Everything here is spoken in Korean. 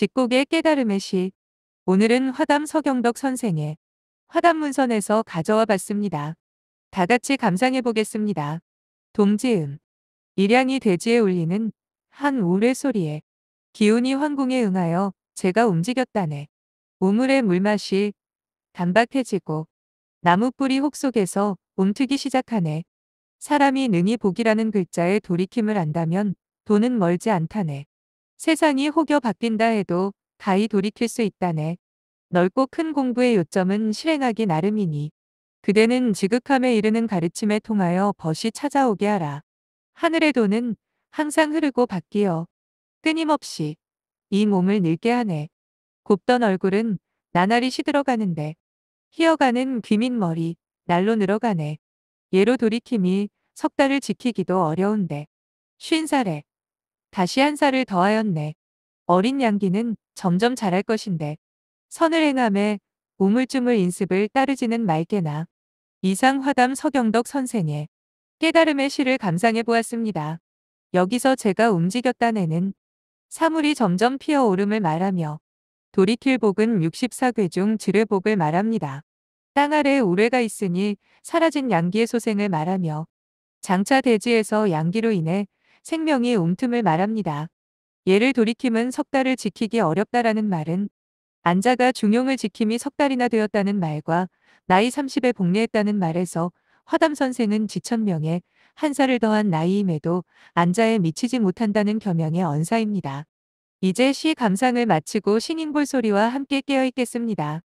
직국의 깨달음의 시 오늘은 화담 서경덕 선생의 화담문선에서 가져와 봤습니다. 다 같이 감상해 보겠습니다. 동지음 일양이 돼지에 울리는 한 우레 소리에 기운이 황궁에 응하여 제가 움직였다네. 우물의 물맛이 단박해지고 나무뿌리 혹 속에서 움트기 시작하네. 사람이 능히 복이라는 글자에 돌이킴을 안다면 돈은 멀지 않다네. 세상이 혹여 바뀐다 해도 가히 돌이킬 수 있다네. 넓고 큰 공부의 요점은 실행하기 나름이니 그대는 지극함에 이르는 가르침에 통하여 벗이 찾아오게 하라. 하늘의 도는 항상 흐르고 바뀌어 끊임없이 이 몸을 늙게 하네. 곱던 얼굴은 나날이 시들어가는데 휘어가는귀민 머리 날로 늘어가네. 예로 돌이킴이 석 달을 지키기도 어려운데 쉰 살에 다시 한 살을 더하였네. 어린 양기는 점점 자랄 것인데 선을 행함에 우물쭈물 인습을 따르지는 말게나 이상화담 서경덕 선생의 깨달음의 시를 감상해 보았습니다. 여기서 제가 움직였다내는 사물이 점점 피어오름을 말하며 도리킬복은 64괴 중 지뢰복을 말합니다. 땅 아래 우레가 있으니 사라진 양기의 소생을 말하며 장차 대지에서 양기로 인해 생명이 움틈을 말합니다. 예를 돌이킴은 석 달을 지키기 어렵다라는 말은 안자가 중용을 지킴이 석 달이나 되었다는 말과 나이 30에 복례했다는 말에서 화담 선생은 지천명에 한 살을 더한 나이임에도 안자에 미치지 못한다는 겸양의 언사입니다. 이제 시 감상을 마치고 신인볼 소리와 함께 깨어있겠습니다.